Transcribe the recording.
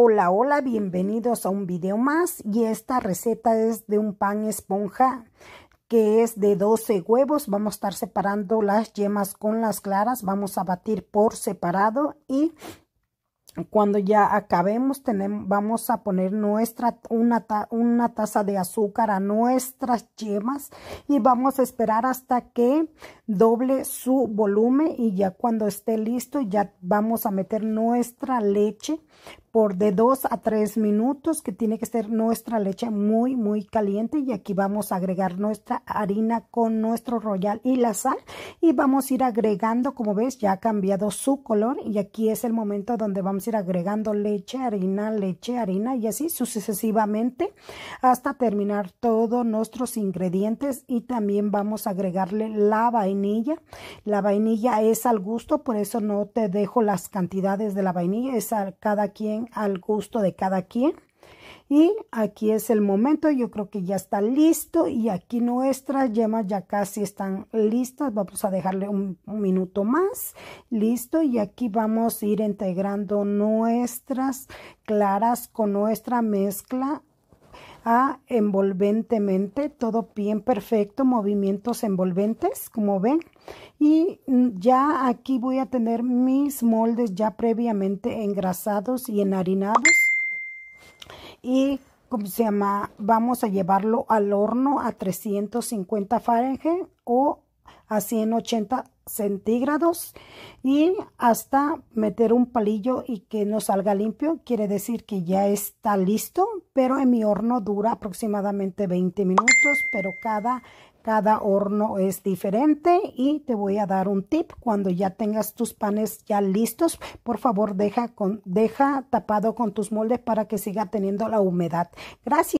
Hola, hola, bienvenidos a un video más y esta receta es de un pan esponja que es de 12 huevos. Vamos a estar separando las yemas con las claras, vamos a batir por separado y cuando ya acabemos tenemos, vamos a poner nuestra, una, una taza de azúcar a nuestras yemas y vamos a esperar hasta que doble su volumen y ya cuando esté listo ya vamos a meter nuestra leche por de 2 a 3 minutos que tiene que ser nuestra leche muy muy caliente y aquí vamos a agregar nuestra harina con nuestro royal y la sal y vamos a ir agregando como ves ya ha cambiado su color y aquí es el momento donde vamos a ir agregando leche harina leche harina y así sucesivamente hasta terminar todos nuestros ingredientes y también vamos a agregarle la vainilla la vainilla es al gusto por eso no te dejo las cantidades de la vainilla es a cada quien al gusto de cada quien. Y aquí es el momento, yo creo que ya está listo y aquí nuestras yemas ya casi están listas. Vamos a dejarle un minuto más, listo. Y aquí vamos a ir integrando nuestras claras con nuestra mezcla a envolventemente, todo bien perfecto, movimientos envolventes, como ven. Y mm, ya aquí voy a tener mis moldes ya previamente engrasados y enharinados. Y como se llama? Vamos a llevarlo al horno a 350 Fahrenheit o a 180 centígrados y hasta meter un palillo y que no salga limpio quiere decir que ya está listo pero en mi horno dura aproximadamente 20 minutos pero cada cada horno es diferente y te voy a dar un tip cuando ya tengas tus panes ya listos por favor deja con deja tapado con tus moldes para que siga teniendo la humedad gracias